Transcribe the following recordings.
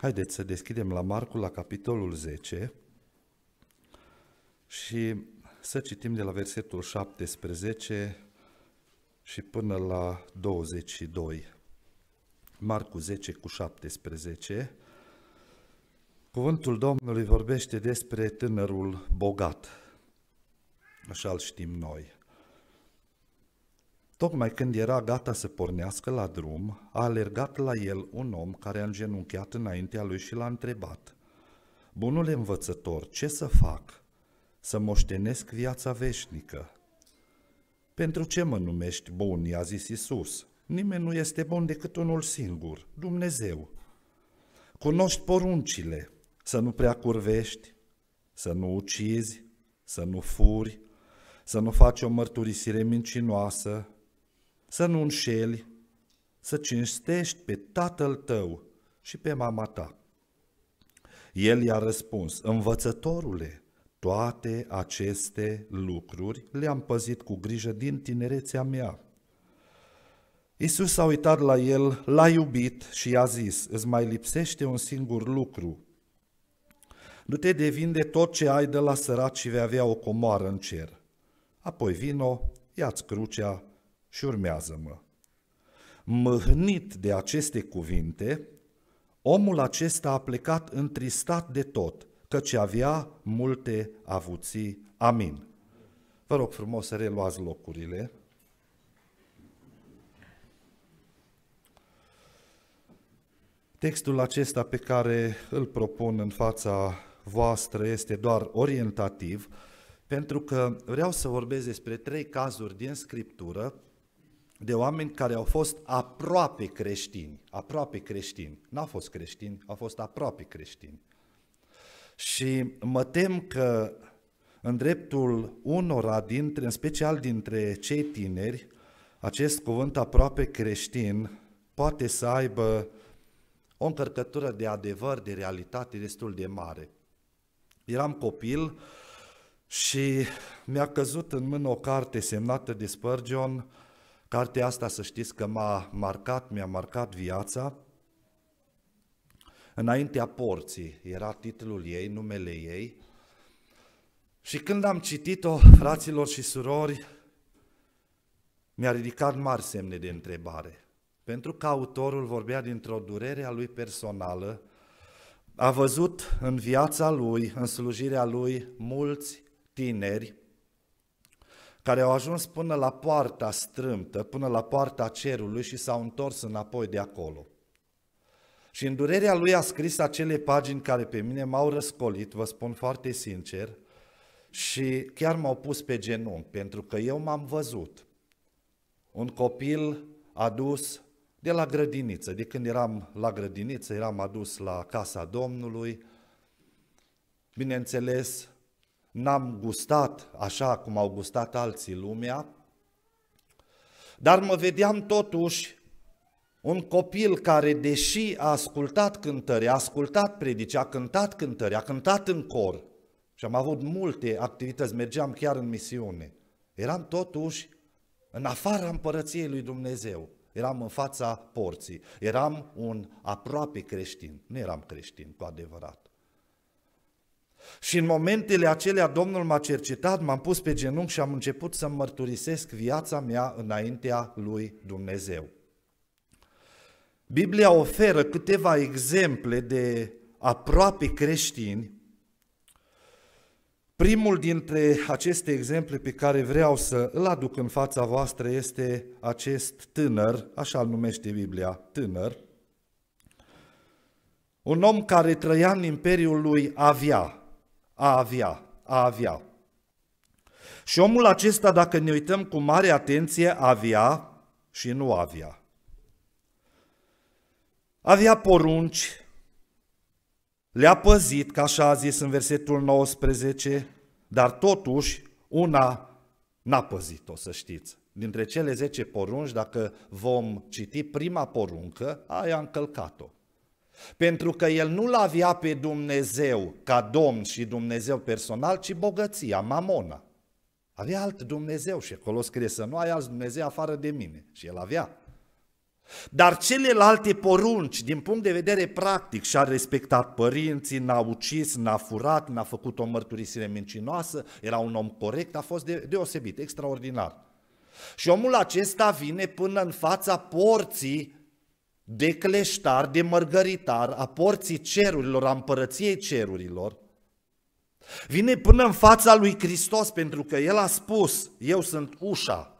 Haideți să deschidem la Marcu, la capitolul 10 și să citim de la versetul 17 și până la 22. Marcu 10 cu 17. Cuvântul Domnului vorbește despre tânărul bogat. Așa îl știm noi. Tocmai când era gata să pornească la drum, a alergat la el un om care a îngenunchiat înaintea lui și l-a întrebat. Bunule învățător, ce să fac? Să moștenesc viața veșnică. Pentru ce mă numești bun, i-a zis Isus. Nimeni nu este bun decât unul singur, Dumnezeu. Cunoști poruncile, să nu prea curvești, să nu ucizi, să nu furi, să nu faci o mărturisire mincinoasă, să nu înșeli, să cinstești pe tatăl tău și pe mama ta. El i-a răspuns, învățătorule, toate aceste lucruri le-am păzit cu grijă din tinerețea mea. Isus a uitat la el, l-a iubit și i-a zis, îți mai lipsește un singur lucru. Nu te devinde tot ce ai de la sărat și vei avea o comoară în cer. Apoi vino, ia-ți crucea și urmează-mă. Mâhnit de aceste cuvinte, omul acesta a plecat întristat de tot, căci avea multe avuții. Amin. Vă rog frumos să reluați locurile. Textul acesta pe care îl propun în fața voastră este doar orientativ, pentru că vreau să vorbesc despre trei cazuri din Scriptură de oameni care au fost aproape creștini, aproape creștini, n-au fost creștini, au fost aproape creștini. Și mă tem că în dreptul unora dintre, în special dintre cei tineri, acest cuvânt aproape creștin poate să aibă o încărcătură de adevăr, de realitate destul de mare. Eram copil și mi-a căzut în mână o carte semnată de Spurgeon, Cartea asta să știți că m-a marcat, mi-a marcat viața. Înaintea porții era titlul ei, numele ei. Și când am citit-o, fraților și surori, mi-a ridicat mari semne de întrebare. Pentru că autorul vorbea dintr-o durere a lui personală, a văzut în viața lui, în slujirea lui, mulți tineri care au ajuns până la poarta strâmtă, până la poarta cerului și s-au întors înapoi de acolo. Și în durerea lui a scris acele pagini care pe mine m-au răscolit, vă spun foarte sincer, și chiar m-au pus pe genunchi, pentru că eu m-am văzut. Un copil adus de la grădiniță, de când eram la grădiniță, eram adus la casa Domnului, bineînțeles, n-am gustat așa cum au gustat alții lumea, dar mă vedeam totuși un copil care, deși a ascultat cântări, a ascultat predici, a cântat cântări, a cântat în cor și am avut multe activități, mergeam chiar în misiune, eram totuși în afara împărăției lui Dumnezeu, eram în fața porții, eram un aproape creștin, nu eram creștin cu adevărat. Și în momentele acelea Domnul m-a cercetat, m-am pus pe genunchi și am început să mărturisesc viața mea înaintea lui Dumnezeu. Biblia oferă câteva exemple de aproape creștini. Primul dintre aceste exemple pe care vreau să îl aduc în fața voastră este acest tânăr, așa îl numește Biblia, tânăr, un om care trăia în imperiul lui Avia, a avea, a avea. Și omul acesta, dacă ne uităm cu mare atenție, avea și nu avea. Avea porunci, le-a păzit, ca așa a zis în versetul 19, dar totuși una n-a păzit-o, să știți. Dintre cele 10 porunci, dacă vom citi prima poruncă, aia a încălcat-o. Pentru că el nu-l avea pe Dumnezeu ca domn și Dumnezeu personal, ci bogăția, mamona. Avea alt Dumnezeu și acolo scrie să nu ai alt Dumnezeu afară de mine. Și el avea. Dar celelalte porunci, din punct de vedere practic, și-a respectat părinții, n-a ucis, n-a furat, n-a făcut o mărturisire mincinoasă, era un om corect, a fost deosebit, extraordinar. Și omul acesta vine până în fața porții de cleștar, de mărgăritar, a porții cerurilor, a împărăției cerurilor, vine până în fața lui Hristos pentru că el a spus, eu sunt ușa.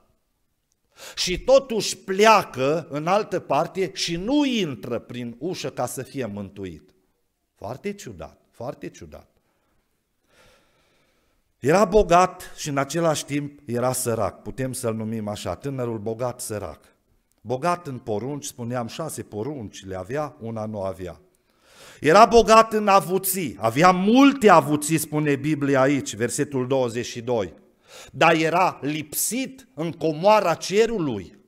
Și totuși pleacă în altă parte și nu intră prin ușă ca să fie mântuit. Foarte ciudat, foarte ciudat. Era bogat și în același timp era sărac, putem să-l numim așa, tânărul bogat sărac. Bogat în porunci, spuneam șase porunci, le avea, una nu avea. Era bogat în avuții, avea multe avuții, spune Biblia aici, versetul 22, dar era lipsit în comoara cerului.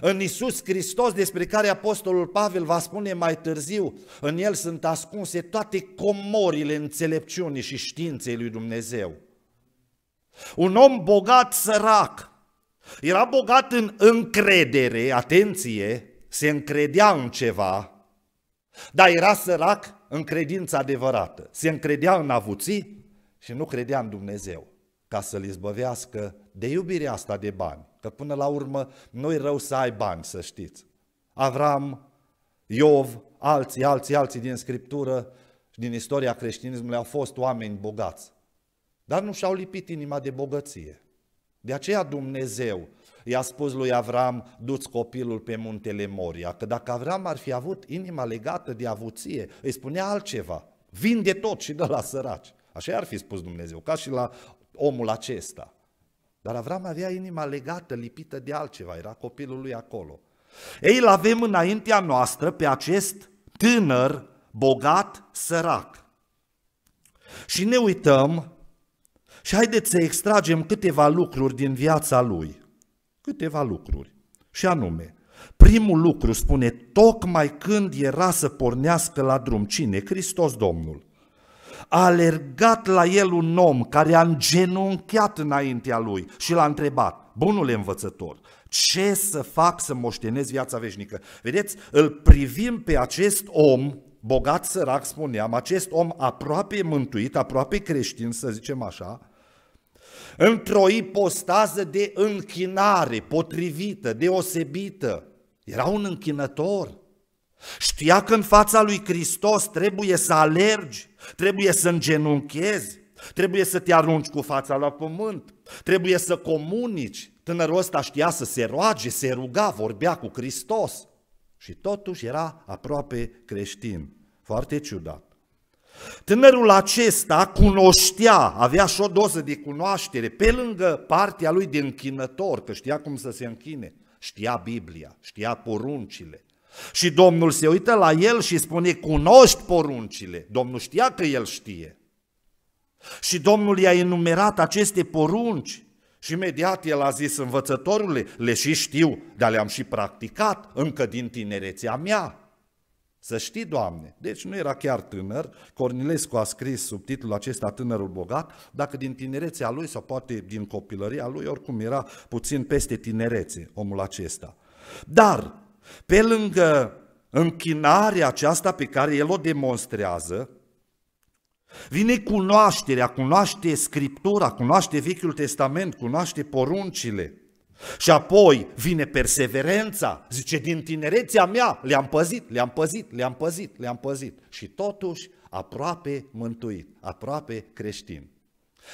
În Isus Hristos, despre care Apostolul Pavel va spune mai târziu, în El sunt ascunse toate comorile înțelepciunii și științei lui Dumnezeu. Un om bogat sărac, era bogat în încredere, atenție, se încredea în ceva, dar era sărac în credința adevărată. Se încredea în avuții și nu credea în Dumnezeu ca să-l izbăvească de iubirea asta de bani. Că până la urmă nu e rău să ai bani, să știți. Avram, Iov, alții, alții, alții din Scriptură și din istoria creștinismului au fost oameni bogați. Dar nu și-au lipit inima de bogăție. De aceea Dumnezeu i-a spus lui Avram, du-ți copilul pe muntele Moria, că dacă Avram ar fi avut inima legată de avuție, îi spunea altceva, vinde tot și de la săraci. Așa ar fi spus Dumnezeu, ca și la omul acesta. Dar Avram avea inima legată, lipită de altceva, era copilul lui acolo. Ei, îl avem înaintea noastră pe acest tânăr, bogat, sărac. Și ne uităm și haideți să extragem câteva lucruri din viața lui. Câteva lucruri. Și anume, primul lucru spune, tocmai când era să pornească la drum, cine? Hristos Domnul. A alergat la el un om care a îngenunchiat înaintea lui și l-a întrebat, bunule învățător, ce să fac să moștenez viața veșnică? Vedeți, îl privim pe acest om, bogat sărac spuneam, acest om aproape mântuit, aproape creștin, să zicem așa, într-o ipostază de închinare potrivită, deosebită. Era un închinător. Știa că în fața lui Hristos trebuie să alergi, trebuie să îngenunchezi, trebuie să te arunci cu fața la pământ, trebuie să comunici. Tânărul ăsta știa să se roage, se ruga, vorbea cu Hristos. Și totuși era aproape creștin. Foarte ciudat. Tânărul acesta cunoștea, avea și o doză de cunoaștere, pe lângă partea lui de închinător, că știa cum să se închine, știa Biblia, știa poruncile. Și Domnul se uită la el și spune, cunoști poruncile. Domnul știa că el știe. Și Domnul i-a enumerat aceste porunci și imediat el a zis, învățătorule, le și știu, dar le-am și practicat încă din tinerețea mea. Să știi, Doamne, deci nu era chiar tânăr, Cornilescu a scris sub titlul acesta Tânărul bogat, dacă din tinerețea lui sau poate din copilăria lui, oricum era puțin peste tinerețe omul acesta. Dar, pe lângă închinarea aceasta pe care el o demonstrează, vine cunoașterea, cunoaște Scriptura, cunoaște Vechiul Testament, cunoaște poruncile – și apoi vine perseverența, zice, din tinerețea mea le-am păzit, le-am păzit, le-am păzit, le-am păzit. Și totuși aproape mântuit, aproape creștin.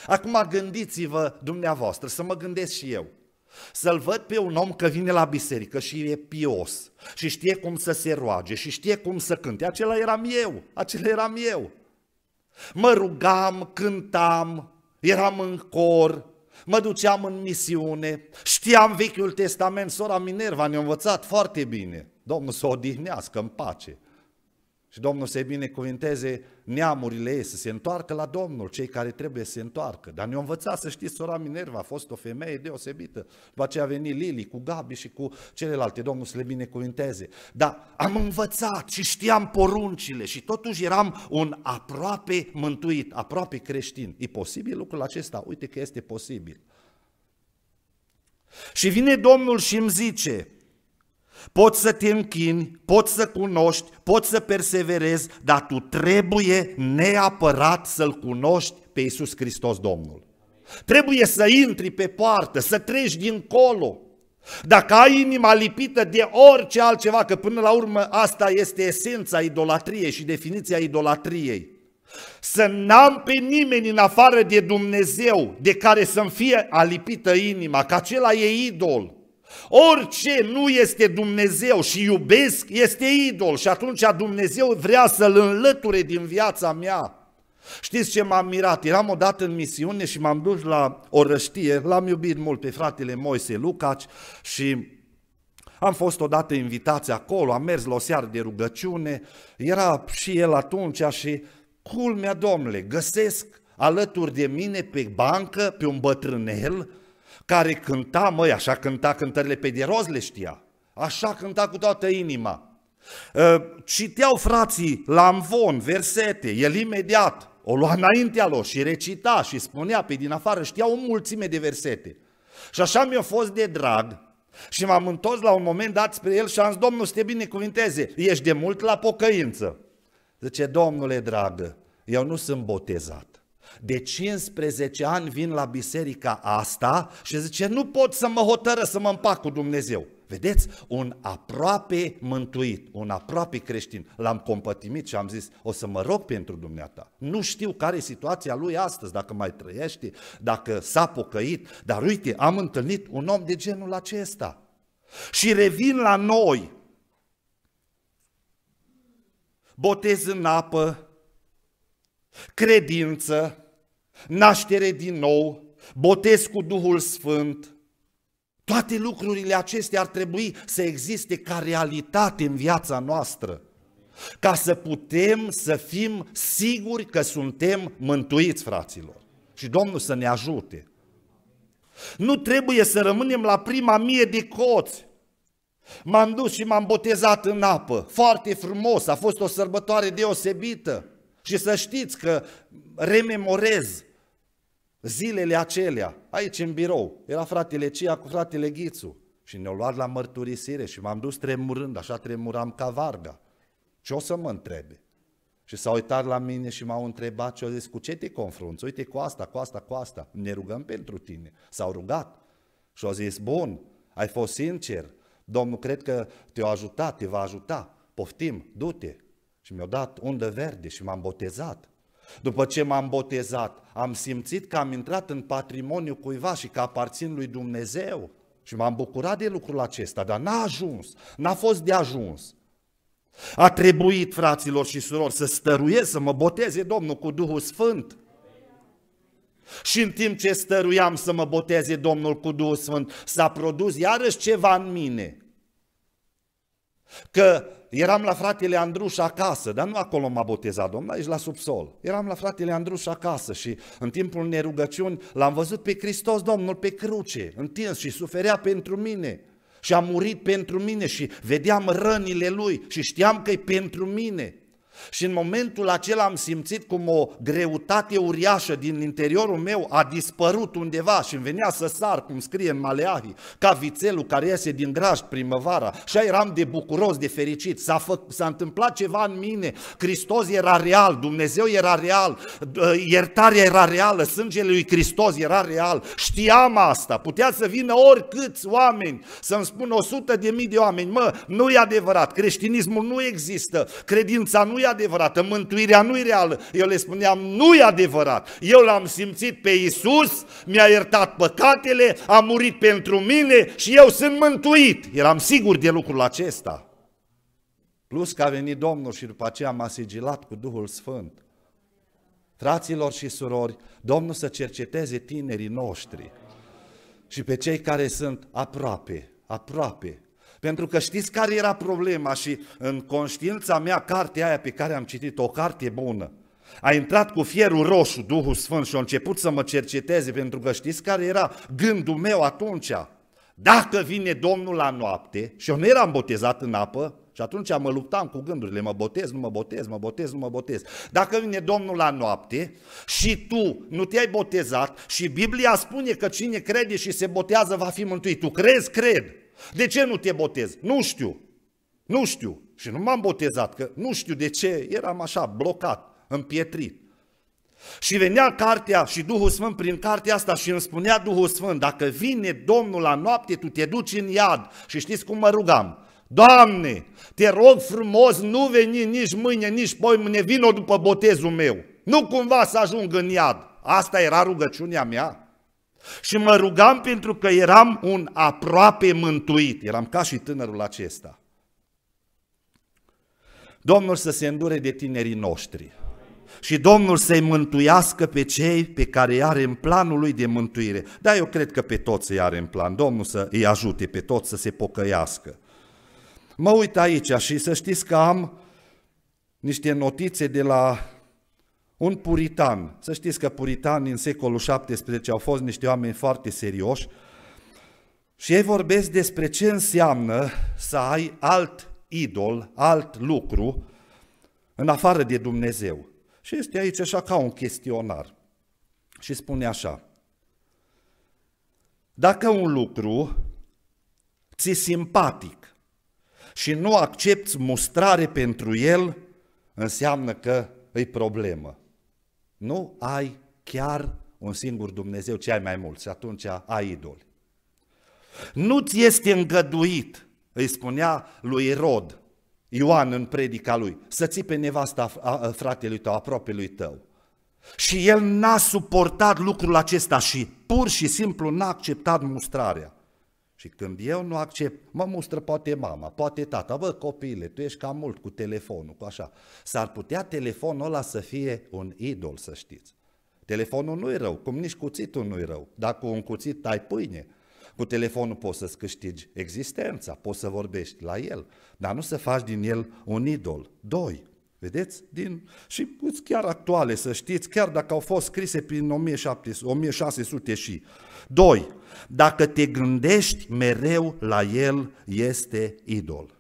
Acum gândiți-vă dumneavoastră, să mă gândesc și eu. Să-l văd pe un om că vine la biserică și e pios și știe cum să se roage și știe cum să cânte. Acela eram eu, acela eram eu. Mă rugam, cântam, eram în cor, mă duceam în misiune, știam Vechiul Testament, sora Minerva ne-a învățat foarte bine. Domnul să o odihnească în pace. Și Domnul să-i binecuvinteze neamurile ei, să se întoarcă la Domnul, cei care trebuie să se întoarcă. Dar ne-a învățat, să știți, sora Minerva a fost o femeie deosebită. După aceea a venit Lili cu Gabi și cu celelalte, Domnul să le binecuvinteze. Dar am învățat și știam poruncile și totuși eram un aproape mântuit, aproape creștin. E posibil lucrul acesta? Uite că este posibil. Și vine Domnul și îmi zice, Poți să te închini, poți să cunoști, poți să perseverezi, dar tu trebuie neapărat să-L cunoști pe Iisus Hristos Domnul. Trebuie să intri pe poartă, să treci dincolo. Dacă ai inima lipită de orice altceva, că până la urmă asta este esența idolatriei și definiția idolatriei, să n-am pe nimeni în afară de Dumnezeu de care să-mi fie alipită inima, că acela e idol. Orice nu este Dumnezeu și iubesc este idol și atunci Dumnezeu vrea să-l înlăture din viața mea. Știți ce m-am mirat? Eram odată în misiune și m-am dus la o răștie, l-am iubit mult pe fratele Moise Lucaci și am fost odată invitați acolo, am mers la o seară de rugăciune, era și el atunci și culmea, domnule, găsesc alături de mine pe bancă, pe un bătrânel, care cânta, măi, așa cânta cântările pe de roz, le știa. Așa cânta cu toată inima. Ă, citeau frații la amvon versete, el imediat o lua înaintea lor și recita și spunea pe din afară, știau o mulțime de versete. Și așa mi-a fost de drag și m-am întors la un moment dat spre el și am zis, Domnul, să te binecuvinteze, ești de mult la pocăință. Zice, Domnule dragă, eu nu sunt botezat de 15 ani vin la biserica asta și zice, nu pot să mă hotără să mă împac cu Dumnezeu. Vedeți? Un aproape mântuit, un aproape creștin. L-am compătimit și am zis, o să mă rog pentru dumneata. Nu știu care e situația lui astăzi, dacă mai trăiește, dacă s-a pocăit, dar uite, am întâlnit un om de genul acesta. Și revin la noi, botez în apă, credință, naștere din nou, botez cu Duhul Sfânt, toate lucrurile acestea ar trebui să existe ca realitate în viața noastră, ca să putem să fim siguri că suntem mântuiți, fraților. Și Domnul să ne ajute. Nu trebuie să rămânem la prima mie de coți. M-am dus și m-am botezat în apă. Foarte frumos, a fost o sărbătoare deosebită. Și să știți că rememorez Zilele acelea, aici în birou, era fratele Cia cu fratele Ghițu și ne-au luat la mărturisire și m-am dus tremurând, așa tremuram ca varga. Ce o să mă întrebe? Și s-au uitat la mine și m-au întrebat și au zis, cu ce te confrunți? Uite, cu asta, cu asta, cu asta. Ne rugăm pentru tine. S-au rugat. Și au zis, bun, ai fost sincer. Domnul, cred că te-a ajutat, te va ajuta. Poftim, du-te. Și mi-au dat undă verde și m-am botezat. După ce m-am botezat, am simțit că am intrat în patrimoniu cuiva și că aparțin lui Dumnezeu. Și m-am bucurat de lucrul acesta, dar n-a ajuns, n-a fost de ajuns. A trebuit, fraților și surori, să stăruiesc, să mă boteze Domnul cu Duhul Sfânt. Și în timp ce stăruiam să mă boteze Domnul cu Duhul Sfânt, s-a produs iarăși ceva în mine. Că eram la fratele Andruș acasă, dar nu acolo m-a botezat Domnul, aici la subsol. Eram la fratele Andruș acasă și în timpul unei rugăciuni l-am văzut pe Hristos Domnul pe cruce, întins și suferea pentru mine. Și a murit pentru mine și vedeam rănile lui și știam că e pentru mine. Și în momentul acela am simțit cum o greutate uriașă din interiorul meu a dispărut undeva și îmi venea să sar, cum scrie în Maleahi, ca vițelul care iese din graj primăvara. Și eram de bucuros, de fericit. S-a, fă, s-a întâmplat ceva în mine. Hristos era real, Dumnezeu era real, ă, iertarea era reală, sângele lui Hristos era real. Știam asta. Putea să vină oricâți oameni să-mi spun o sută de mii de oameni. Mă, nu e adevărat, creștinismul nu există, credința nu e adevărată, mântuirea nu e reală. Eu le spuneam, nu e adevărat. Eu l-am simțit pe Isus, mi-a iertat păcatele, a murit pentru mine și eu sunt mântuit. Eram sigur de lucrul acesta. Plus că a venit Domnul și după aceea m-a sigilat cu Duhul Sfânt. Fraților și surori, Domnul să cerceteze tinerii noștri și pe cei care sunt aproape, aproape pentru că știți care era problema și în conștiința mea cartea aia pe care am citit-o, o carte bună, a intrat cu fierul roșu Duhul Sfânt și a început să mă cerceteze pentru că știți care era gândul meu atunci. Dacă vine Domnul la noapte și eu nu eram botezat în apă, și atunci mă luptam cu gândurile, mă botez, nu mă botez, mă botez, nu mă botez. Dacă vine Domnul la noapte și tu nu te-ai botezat și Biblia spune că cine crede și se botează va fi mântuit, tu crezi, cred. De ce nu te botezi? Nu știu. Nu știu. Și nu m-am botezat, că nu știu de ce eram așa blocat, împietrit. Și venea cartea și Duhul Sfânt prin cartea asta și îmi spunea Duhul Sfânt, dacă vine Domnul la noapte, tu te duci în iad. Și știți cum mă rugam? Doamne, te rog frumos, nu veni nici mâine, nici poi mâine, vină după botezul meu. Nu cumva să ajung în iad. Asta era rugăciunea mea. Și mă rugam pentru că eram un aproape mântuit, eram ca și tânărul acesta. Domnul să se îndure de tinerii noștri și Domnul să-i mântuiască pe cei pe care îi are în planul lui de mântuire. Da, eu cred că pe toți îi are în plan. Domnul să îi ajute pe toți să se pocăiască. Mă uit aici și să știți că am niște notițe de la un puritan, să știți că puritani în secolul XVII au fost niște oameni foarte serioși și ei vorbesc despre ce înseamnă să ai alt idol, alt lucru, în afară de Dumnezeu. Și este aici așa ca un chestionar. Și spune așa, dacă un lucru ți simpatic și nu accepti mustrare pentru el, înseamnă că îi problemă. Nu ai chiar un singur Dumnezeu, ce ai mai mult și atunci ai idoli. Nu ți este îngăduit, îi spunea lui Rod, Ioan în predica lui, să ții pe nevasta fratelui tău, lui tău. Și el n-a suportat lucrul acesta și pur și simplu n-a acceptat mustrarea. Și când eu nu accept, mă mustră poate mama, poate tata, vă copile, tu ești cam mult cu telefonul, cu așa. S-ar putea telefonul ăla să fie un idol, să știți. Telefonul nu-i rău, cum nici cuțitul nu-i rău. Dacă un cuțit tai pâine, cu telefonul poți să-ți câștigi existența, poți să vorbești la el, dar nu să faci din el un idol. Doi, Vedeți? Din, și chiar actuale, să știți, chiar dacă au fost scrise prin 1700, 1600 și. 2. Dacă te gândești mereu la el, este idol.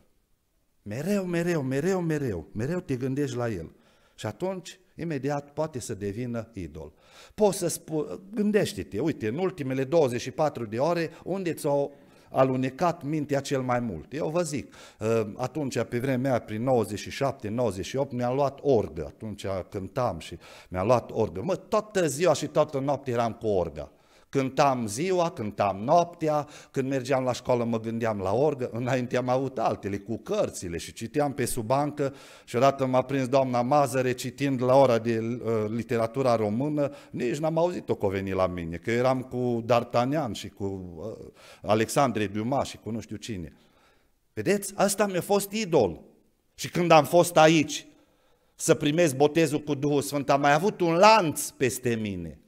Mereu, mereu, mereu, mereu, mereu te gândești la el. Și atunci, imediat, poate să devină idol. Poți să spui, gândește-te, uite, în ultimele 24 de ore, unde ți-au alunecat mintea cel mai mult. Eu vă zic, ă, atunci pe vremea prin 97-98 mi-am luat orgă, atunci cântam și mi-am luat orgă. Mă, toată ziua și toată noaptea eram cu orga. Cântam ziua, cântam noaptea, când mergeam la școală mă gândeam la orgă, înainte am avut altele cu cărțile și citeam pe sub bancă și odată m-a prins doamna Mazăre citind la ora de uh, literatura română, nici n-am auzit-o că veni la mine, că eram cu D'Artagnan și cu uh, Alexandre Dumas și cu nu știu cine. Vedeți? Asta mi-a fost idol. Și când am fost aici să primez botezul cu Duhul Sfânt, am mai avut un lanț peste mine.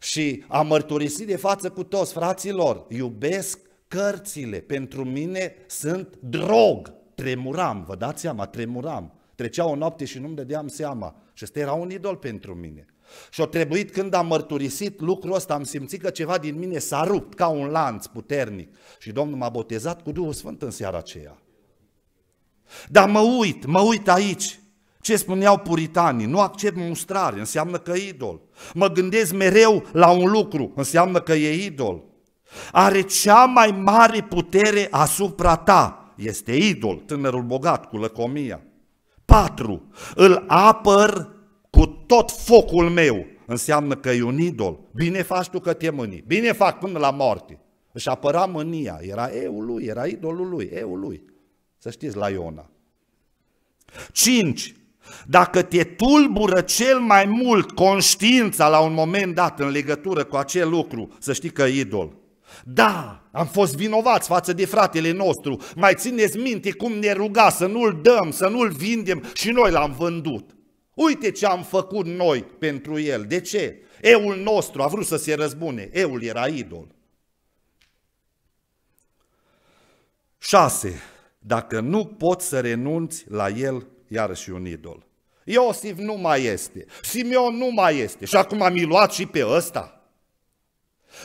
Și a mărturisit de față cu toți, fraților, iubesc cărțile, pentru mine sunt drog. Tremuram, vă dați seama, tremuram. Trecea o noapte și nu-mi dădeam seama. Și ăsta era un idol pentru mine. Și o trebuit când am mărturisit lucrul ăsta, am simțit că ceva din mine s-a rupt ca un lanț puternic. Și Domnul m-a botezat cu Duhul Sfânt în seara aceea. Dar mă uit, mă uit aici. Ce spuneau puritanii? Nu accept mustrare, înseamnă că e idol. Mă gândesc mereu la un lucru, înseamnă că e idol. Are cea mai mare putere asupra ta. Este idol, tânărul bogat cu lăcomia. 4. Îl apăr cu tot focul meu. Înseamnă că e un idol. Bine faci tu că te mâni. Bine fac până la moarte. Își apăra mânia. Era eu lui, era idolul lui, eu lui. Să știți la Iona. 5 dacă te tulbură cel mai mult conștiința la un moment dat în legătură cu acel lucru, să știi că e idol. Da, am fost vinovați față de fratele nostru. Mai țineți minte cum ne ruga să nu-l dăm, să nu-l vindem și noi l-am vândut. Uite ce am făcut noi pentru el. De ce? Eul nostru a vrut să se răzbune. Eul era idol. 6. Dacă nu poți să renunți la el iarăși un idol. Iosif nu mai este, Simeon nu mai este și acum mi luat și pe ăsta.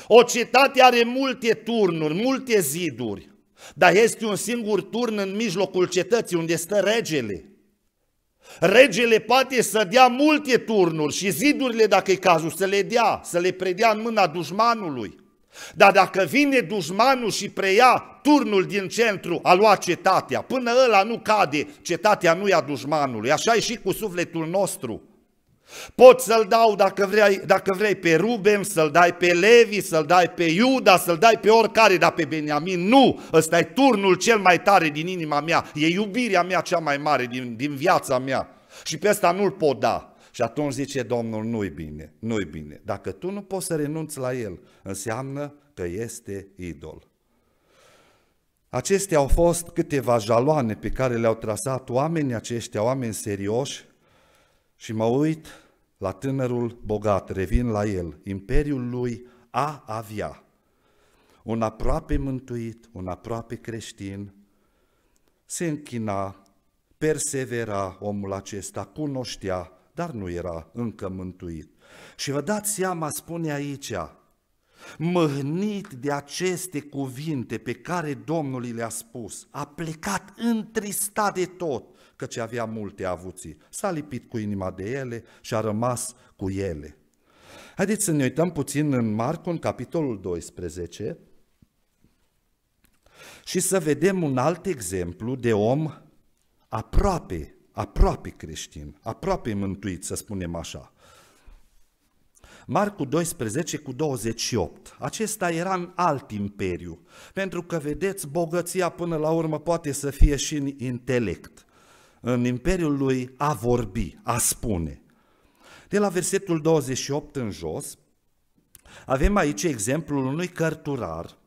O cetate are multe turnuri, multe ziduri, dar este un singur turn în mijlocul cetății unde stă regele. Regele poate să dea multe turnuri și zidurile, dacă e cazul, să le dea, să le predea în mâna dușmanului. Dar dacă vine dușmanul și preia turnul din centru, a luat cetatea, până ăla nu cade, cetatea nu e a dușmanului. Așa e și cu sufletul nostru. Pot să-l dau dacă vrei, dacă vrei pe Ruben, să-l dai pe Levi, să-l dai pe Iuda, să-l dai pe oricare, dar pe Beniamin nu. Ăsta e turnul cel mai tare din inima mea, e iubirea mea cea mai mare din, din viața mea și pe ăsta nu-l pot da. Și atunci zice Domnul, nu-i bine, nu-i bine. Dacă tu nu poți să renunți la el, înseamnă că este idol. Acestea au fost câteva jaloane pe care le-au trasat oamenii aceștia, oameni serioși, și mă uit la tânărul bogat, revin la el. Imperiul lui a avea un aproape mântuit, un aproape creștin, se închina, persevera omul acesta, cunoștea, dar nu era încă mântuit. Și vă dați seama, spune aici, mâhnit de aceste cuvinte pe care Domnul le-a spus, a plecat întristat de tot, căci avea multe avuții. S-a lipit cu inima de ele și a rămas cu ele. Haideți să ne uităm puțin în Marcu, în capitolul 12, și să vedem un alt exemplu de om aproape aproape creștin, aproape mântuit, să spunem așa. Marcu 12 cu 28. Acesta era în alt imperiu, pentru că, vedeți, bogăția până la urmă poate să fie și în intelect. În imperiul lui a vorbi, a spune. De la versetul 28 în jos, avem aici exemplul unui cărturar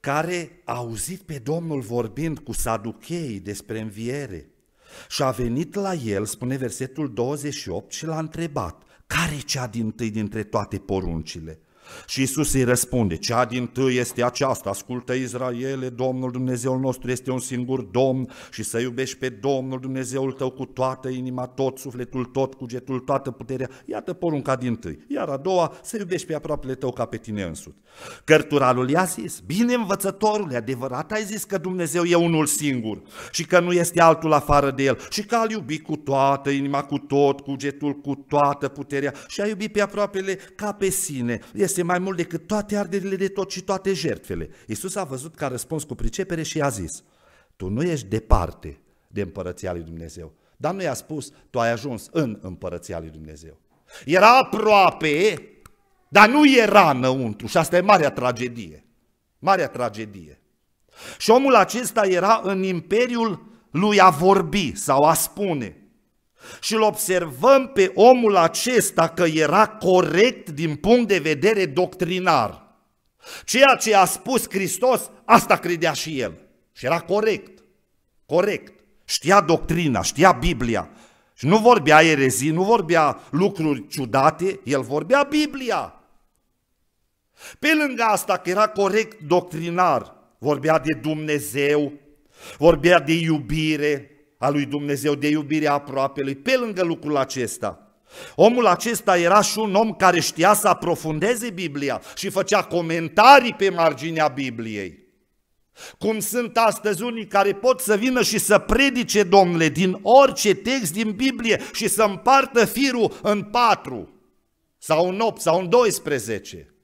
care a auzit pe Domnul vorbind cu saducheii despre înviere și a venit la el, spune versetul 28, și l-a întrebat, care e cea din tâi dintre toate poruncile? Și Isus îi răspunde, cea din tâi este aceasta, ascultă Israele, Domnul Dumnezeul nostru este un singur Domn și să iubești pe Domnul Dumnezeul tău cu toată inima, tot sufletul, tot cugetul, toată puterea. Iată porunca din tâi. Iar a doua, să iubești pe aproapele tău ca pe tine însuți. Cărturalul i-a zis, bine învățătorule, adevărat ai zis că Dumnezeu e unul singur și că nu este altul afară de el și că al iubi cu toată inima, cu tot cugetul, cu toată puterea și a iubi pe aproapele ca pe sine. Este este mai mult decât toate arderile de tot și toate jertfele. Iisus a văzut că a răspuns cu pricepere și a zis, tu nu ești departe de împărăția lui Dumnezeu. Dar nu i-a spus, tu ai ajuns în împărăția lui Dumnezeu. Era aproape, dar nu era înăuntru și asta e marea tragedie. Marea tragedie. Și omul acesta era în imperiul lui a vorbi sau a spune și îl observăm pe omul acesta că era corect din punct de vedere doctrinar. Ceea ce a spus Hristos, asta credea și el. Și era corect. Corect. Știa doctrina, știa Biblia. Și nu vorbea erezii, nu vorbea lucruri ciudate, el vorbea Biblia. Pe lângă asta că era corect doctrinar, vorbea de Dumnezeu, vorbea de iubire, a lui Dumnezeu, de iubirea aproapelui, pe lângă lucrul acesta. Omul acesta era și un om care știa să aprofundeze Biblia și făcea comentarii pe marginea Bibliei. Cum sunt astăzi unii care pot să vină și să predice, domnule, din orice text din Biblie și să împartă firul în patru, sau în opt, sau în 12.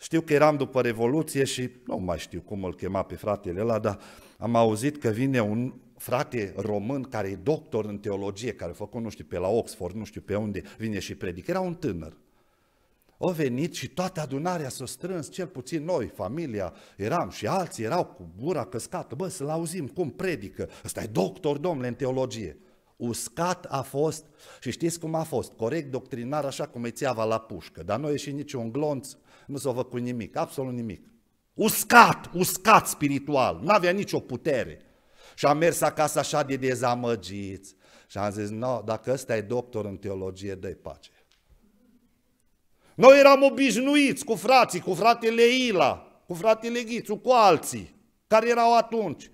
Știu că eram după Revoluție și nu mai știu cum îl chema pe fratele ăla, dar am auzit că vine un frate român care e doctor în teologie, care a făcut, nu știu, pe la Oxford, nu știu pe unde, vine și predică. Era un tânăr. O venit și toată adunarea s-a strâns, cel puțin noi, familia, eram și alții erau cu gura căscată. Bă, să-l auzim cum predică. Ăsta e doctor, domnule, în teologie. Uscat a fost și știți cum a fost, corect doctrinar așa cum e țeava la pușcă, dar nu e și niciun glonț, nu s-a făcut nimic, absolut nimic. Uscat, uscat spiritual, n-avea nicio putere. Și am mers acasă așa de dezamăgiți. Și am zis, no, dacă ăsta e doctor în teologie, dă pace. Noi eram obișnuiți cu frații, cu fratele Ila, cu fratele Ghițu, cu alții, care erau atunci.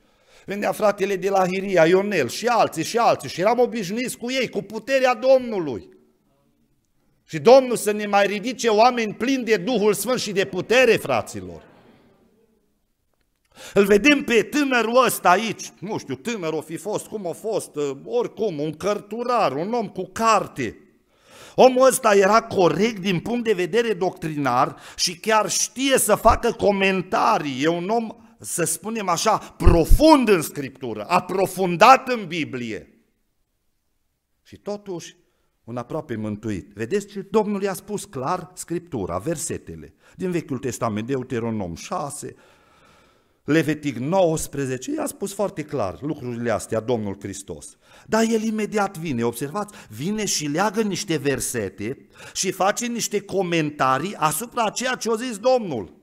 Venea fratele de la Hiria, Ionel și alții și alții și eram obișnuiți cu ei, cu puterea Domnului. Și Domnul să ne mai ridice oameni plini de Duhul Sfânt și de putere, fraților. Îl vedem pe tânărul ăsta aici, nu știu, tânăr o fi fost, cum a fost, ă, oricum, un cărturar, un om cu carte. Omul ăsta era corect din punct de vedere doctrinar și chiar știe să facă comentarii. E un om, să spunem așa, profund în Scriptură, aprofundat în Biblie. Și totuși, un aproape mântuit. Vedeți ce Domnul i-a spus clar Scriptura, versetele din Vechiul Testament, Deuteronom 6, Levitic 19, i-a spus foarte clar lucrurile astea Domnul Hristos. Dar el imediat vine, observați, vine și leagă niște versete și face niște comentarii asupra ceea ce a zis Domnul.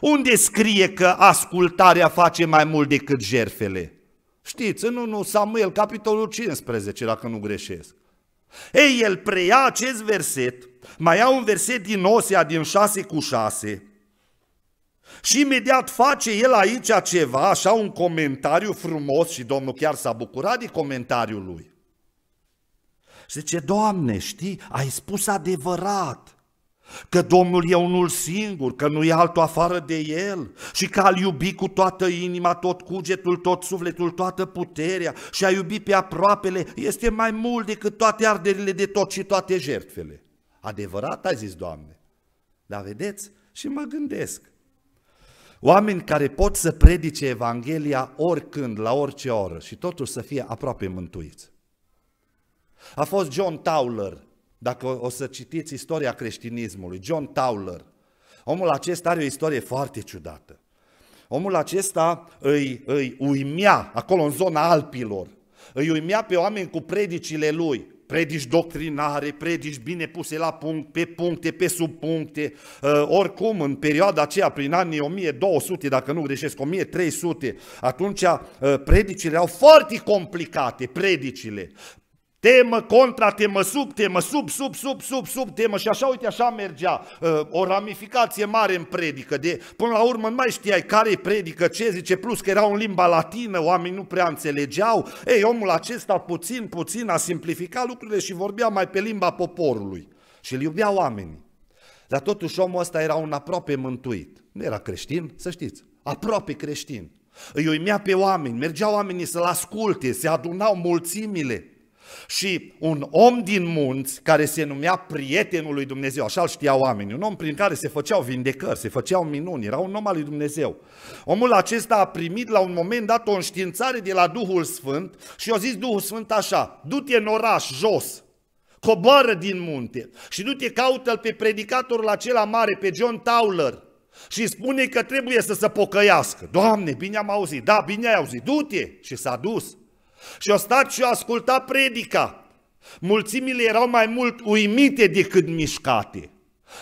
Unde scrie că ascultarea face mai mult decât jerfele? Știți, în 1 Samuel, capitolul 15, dacă nu greșesc. Ei, el preia acest verset, mai ia un verset din Osea, din 6 cu 6, și imediat face el aici ceva, așa un comentariu frumos și Domnul chiar s-a bucurat de comentariul lui. Și zice, Doamne, știi, ai spus adevărat că Domnul e unul singur, că nu e altul afară de El și că a iubi cu toată inima, tot cugetul, tot sufletul, toată puterea și a iubi pe aproapele este mai mult decât toate arderile de tot și toate jertfele. Adevărat ai zis, Doamne. Dar vedeți? Și mă gândesc, Oameni care pot să predice Evanghelia oricând, la orice oră și totuși să fie aproape mântuiți. A fost John Tauler, dacă o să citiți istoria creștinismului, John Tauler. Omul acesta are o istorie foarte ciudată. Omul acesta îi, îi uimea, acolo în zona Alpilor, îi uimea pe oameni cu predicile lui predici doctrinare, predici bine puse la punct, pe puncte, pe subpuncte. Uh, oricum, în perioada aceea, prin anii 1200, dacă nu greșesc, 1300, atunci uh, predicile au foarte complicate, predicile. Temă, contra, temă, sub, temă, sub, sub, sub, sub, sub, temă și așa, uite, așa mergea uh, o ramificație mare în predică, de până la urmă nu mai știai care e predică, ce zice, plus că era în limba latină, oamenii nu prea înțelegeau, ei, omul acesta puțin, puțin a simplificat lucrurile și vorbea mai pe limba poporului și îl iubea oamenii. Dar totuși omul ăsta era un aproape mântuit, nu era creștin, să știți, aproape creștin. Îi uimea pe oameni, mergeau oamenii să-l asculte, se adunau mulțimile, și un om din munți care se numea prietenul lui Dumnezeu, așa îl știau oamenii, un om prin care se făceau vindecări, se făceau minuni, era un om al lui Dumnezeu. Omul acesta a primit la un moment dat o înștiințare de la Duhul Sfânt și a zis Duhul Sfânt așa, du-te în oraș, jos, coboară din munte și du-te caută-l pe predicatorul acela mare, pe John Tauler, și spune că trebuie să se pocăiască. Doamne, bine am auzit, da, bine ai auzit, du-te! Și s-a dus. Și a stat și a ascultat predica. Mulțimile erau mai mult uimite decât mișcate.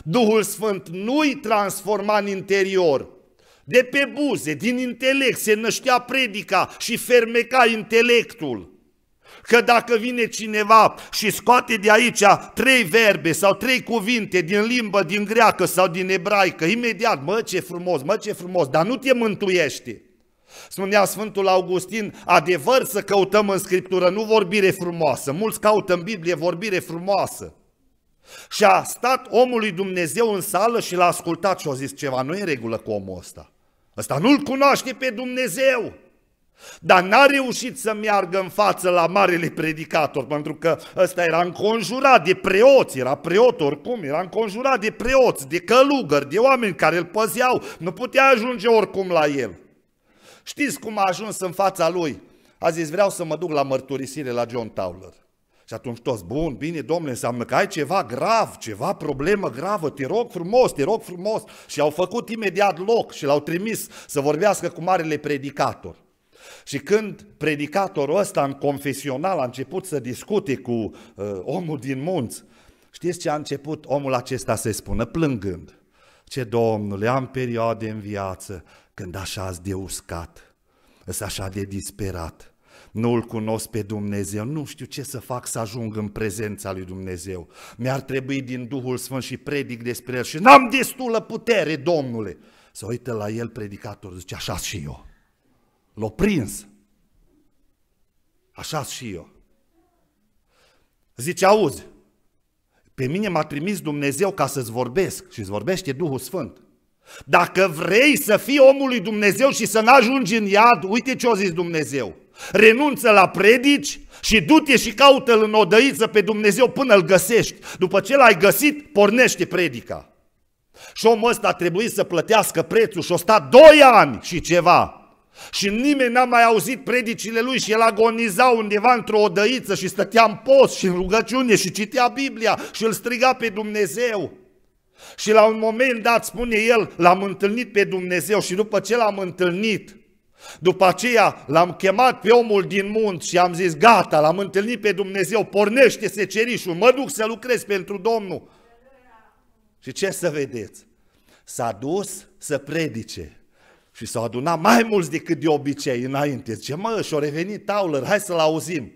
Duhul Sfânt nu-i transforma în interior. De pe buze, din intelect, se năștea predica și fermeca intelectul. Că dacă vine cineva și scoate de aici trei verbe sau trei cuvinte din limbă, din greacă sau din ebraică, imediat, mă ce frumos, mă ce frumos, dar nu te mântuiește. Spunea Sfântul Augustin, adevăr să căutăm în Scriptură, nu vorbire frumoasă. Mulți caută în Biblie vorbire frumoasă. Și a stat omului Dumnezeu în sală și l-a ascultat și a zis ceva, nu e regulă cu omul ăsta. Ăsta nu-L cunoaște pe Dumnezeu. Dar n-a reușit să meargă în față la marele predicator, pentru că ăsta era înconjurat de preoți, era preot oricum, era înconjurat de preoți, de călugări, de oameni care îl păzeau, nu putea ajunge oricum la el. Știți cum a ajuns în fața lui? A zis, vreau să mă duc la mărturisire la John Towler. Și atunci toți, bun, bine, domnule, înseamnă că ai ceva grav, ceva problemă gravă, te rog frumos, te rog frumos. Și au făcut imediat loc și l-au trimis să vorbească cu marele predicator. Și când predicatorul ăsta în confesional a început să discute cu uh, omul din munți, știți ce a început omul acesta să spună, plângând? Ce domnule, am perioade în viață când așa ați de uscat, îs așa de disperat, nu-L cunosc pe Dumnezeu, nu știu ce să fac să ajung în prezența lui Dumnezeu. Mi-ar trebui din Duhul Sfânt și predic despre El și n-am destulă putere, Domnule. Să uită la el predicator, zice, așa și eu. L-o prins. așa și eu. Zice, auzi, pe mine m-a trimis Dumnezeu ca să-ți vorbesc și îți vorbește Duhul Sfânt. Dacă vrei să fii omul lui Dumnezeu și să n-ajungi în iad, uite ce a zis Dumnezeu. Renunță la predici și du-te și caută-l în odăiță pe Dumnezeu până îl găsești. După ce l-ai găsit, pornește predica. Și omul ăsta a trebuit să plătească prețul și o sta 2 ani și ceva. Și nimeni n-a mai auzit predicile lui și el agoniza undeva într-o odăiță și stătea în post și în rugăciune și citea Biblia și îl striga pe Dumnezeu. Și la un moment dat, spune el, l-am întâlnit pe Dumnezeu și după ce l-am întâlnit, după aceea l-am chemat pe omul din munt și am zis, gata, l-am întâlnit pe Dumnezeu, pornește secerișul, mă duc să lucrez pentru Domnul. Și ce să vedeți? S-a dus să predice și s-au adunat mai mulți decât de obicei înainte. Zice, mă, și-a revenit Tauler, hai să-l auzim.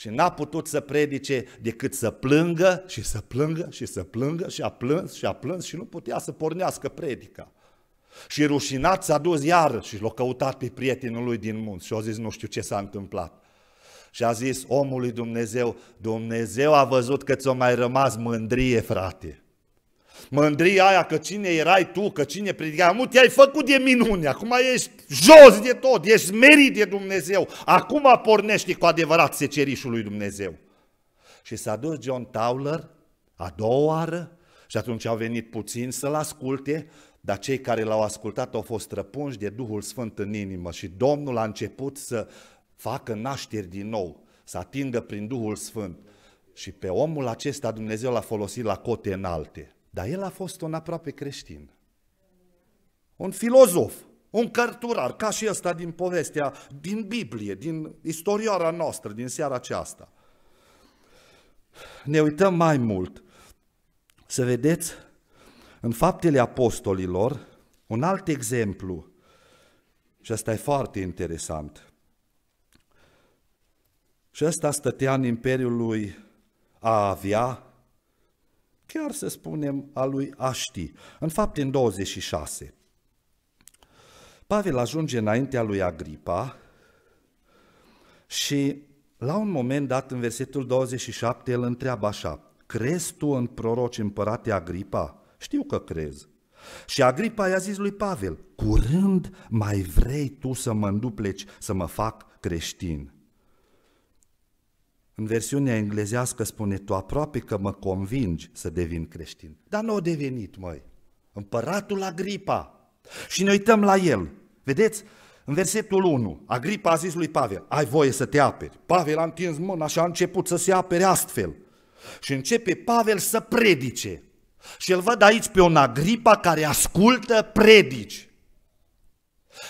Și n-a putut să predice decât să plângă și să plângă și să plângă și a plâns și a plâns și nu putea să pornească predica. Și rușinat s-a dus iar și l-a căutat pe prietenul lui din munți și a zis nu știu ce s-a întâmplat. Și a zis omului Dumnezeu, Dumnezeu a văzut că ți-o mai rămas mândrie, frate. Mândria aia că cine erai tu, că cine predica, nu te-ai făcut de minune, acum ești jos de tot, ești merit de Dumnezeu, acum pornești cu adevărat secerișul lui Dumnezeu. Și s-a dus John Towler a doua oară și atunci au venit puțin să-l asculte, dar cei care l-au ascultat au fost răpunși de Duhul Sfânt în inimă și Domnul a început să facă nașteri din nou, să atingă prin Duhul Sfânt. Și pe omul acesta Dumnezeu l-a folosit la cote înalte. Dar el a fost un aproape creștin. Un filozof, un cărturar, ca și ăsta din povestea, din Biblie, din istorioara noastră, din seara aceasta. Ne uităm mai mult. Să vedeți, în faptele apostolilor, un alt exemplu, și asta e foarte interesant, și ăsta stătea în Imperiul lui Avia, chiar să spunem a lui Aști. În fapt, în 26. Pavel ajunge înaintea lui Agripa și la un moment dat, în versetul 27, el întreabă așa, Crezi tu în proroci împărate Agripa? Știu că crezi. Și Agripa i-a zis lui Pavel, curând mai vrei tu să mă îndupleci, să mă fac creștin. În versiunea englezească spune, tu aproape că mă convingi să devin creștin. Dar nu a devenit, măi. Împăratul Agripa. Și ne uităm la el. Vedeți? În versetul 1, Agripa a zis lui Pavel, ai voie să te aperi. Pavel a întins mâna și a început să se apere astfel. Și începe Pavel să predice. Și îl văd aici pe un Agripa care ascultă predici.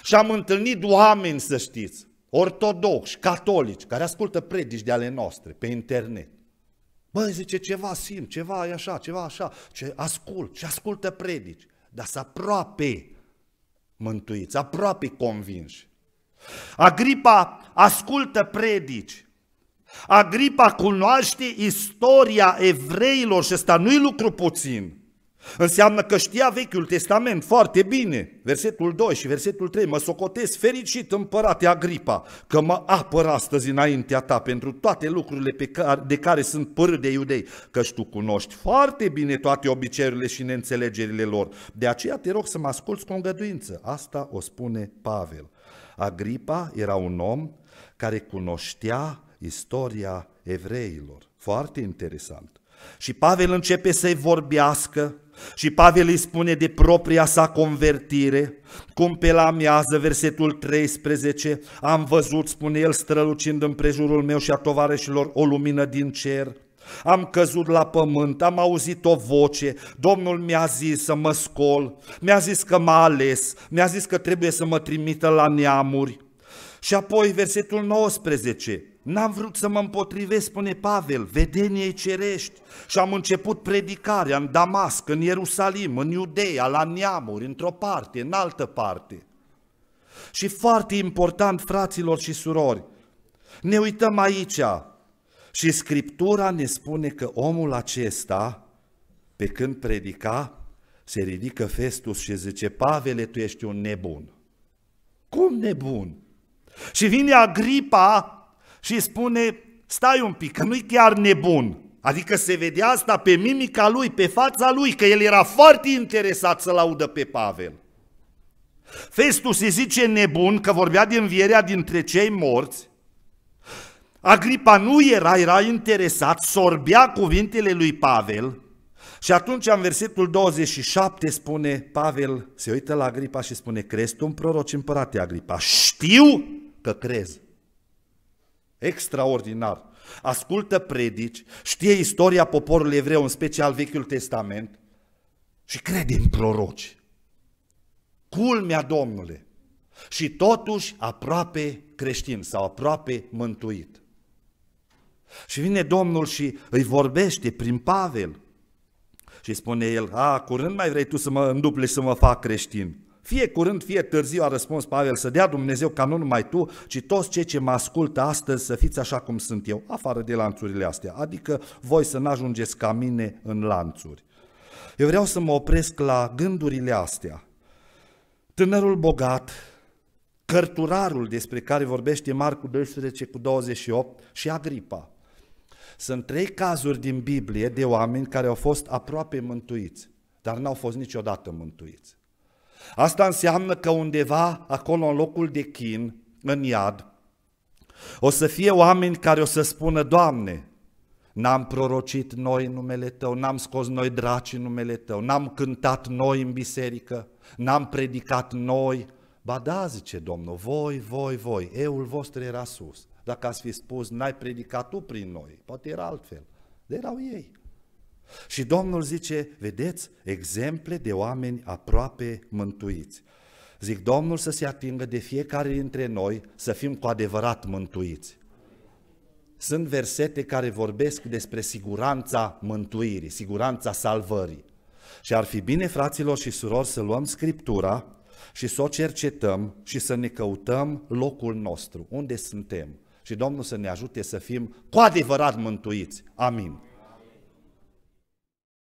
Și am întâlnit oameni, să știți, ortodoxi, catolici, care ascultă predici de ale noastre pe internet. Bă, zice, ceva simt, ceva e așa, ceva așa, ce ascult și ascultă predici, dar să aproape mântuiți, aproape convinși. Agripa ascultă predici, Agripa cunoaște istoria evreilor și ăsta nu-i lucru puțin. Înseamnă că știa Vechiul Testament foarte bine. Versetul 2 și versetul 3. Mă socotesc fericit, împărate Agripa, că mă apăr astăzi înaintea ta pentru toate lucrurile pe care, de care sunt părât de iudei, că tu cunoști foarte bine toate obiceiurile și neînțelegerile lor. De aceea te rog să mă asculți cu îngăduință. Asta o spune Pavel. Agripa era un om care cunoștea istoria evreilor. Foarte interesant. Și Pavel începe să-i vorbească și Pavel îi spune de propria sa convertire, cum pe la amiază, versetul 13, am văzut, spune el, strălucind în prejurul meu și a tovarășilor o lumină din cer, am căzut la pământ, am auzit o voce, Domnul mi-a zis să mă scol, mi-a zis că m-a ales, mi-a zis că trebuie să mă trimită la neamuri. Și apoi versetul 19, N-am vrut să mă împotrivesc, spune Pavel, vedeniei cerești și am început predicarea în Damasc, în Ierusalim, în Iudeea, la neamuri, într-o parte, în altă parte. Și foarte important, fraților și surori, ne uităm aici și Scriptura ne spune că omul acesta, pe când predica, se ridică Festus și zice, Pavele, tu ești un nebun. Cum nebun? Și vine Agripa și spune, stai un pic, că nu-i chiar nebun. Adică se vedea asta pe mimica lui, pe fața lui, că el era foarte interesat să-l audă pe Pavel. Festus se zice nebun că vorbea de învierea dintre cei morți. Agripa nu era, era interesat, sorbea cuvintele lui Pavel și atunci în versetul 27 spune Pavel, se uită la Agripa și spune, crezi tu un proroc împărate Agripa? Știu că crezi. Extraordinar. Ascultă predici, știe istoria poporului evreu, în special Vechiul Testament, și crede în proroci. Culmea Domnule! Și totuși aproape creștin sau aproape mântuit. Și vine Domnul și îi vorbește prin Pavel și spune el, a, curând mai vrei tu să mă și să mă fac creștin. Fie curând, fie târziu, a răspuns Pavel, să dea Dumnezeu ca nu numai tu, ci toți cei ce mă ascultă astăzi să fiți așa cum sunt eu, afară de lanțurile astea, adică voi să n-ajungeți ca mine în lanțuri. Eu vreau să mă opresc la gândurile astea. Tânărul bogat, cărturarul despre care vorbește Marcu 12 cu 28 și Agripa. Sunt trei cazuri din Biblie de oameni care au fost aproape mântuiți, dar n-au fost niciodată mântuiți. Asta înseamnă că undeva, acolo în locul de chin, în iad, o să fie oameni care o să spună, Doamne, N-am prorocit noi în numele Tău, n-am scos noi draci în numele Tău, n-am cântat noi în biserică, n-am predicat noi. Ba da, zice Domnul, voi, voi, voi, euul vostru era sus. Dacă ați fi spus, n-ai predicat tu prin noi, poate era altfel. De erau ei. Și Domnul zice, vedeți, exemple de oameni aproape mântuiți. Zic, Domnul să se atingă de fiecare dintre noi să fim cu adevărat mântuiți. Sunt versete care vorbesc despre siguranța mântuirii, siguranța salvării. Și ar fi bine, fraților și surori, să luăm Scriptura și să o cercetăm și să ne căutăm locul nostru, unde suntem. Și Domnul să ne ajute să fim cu adevărat mântuiți. Amin.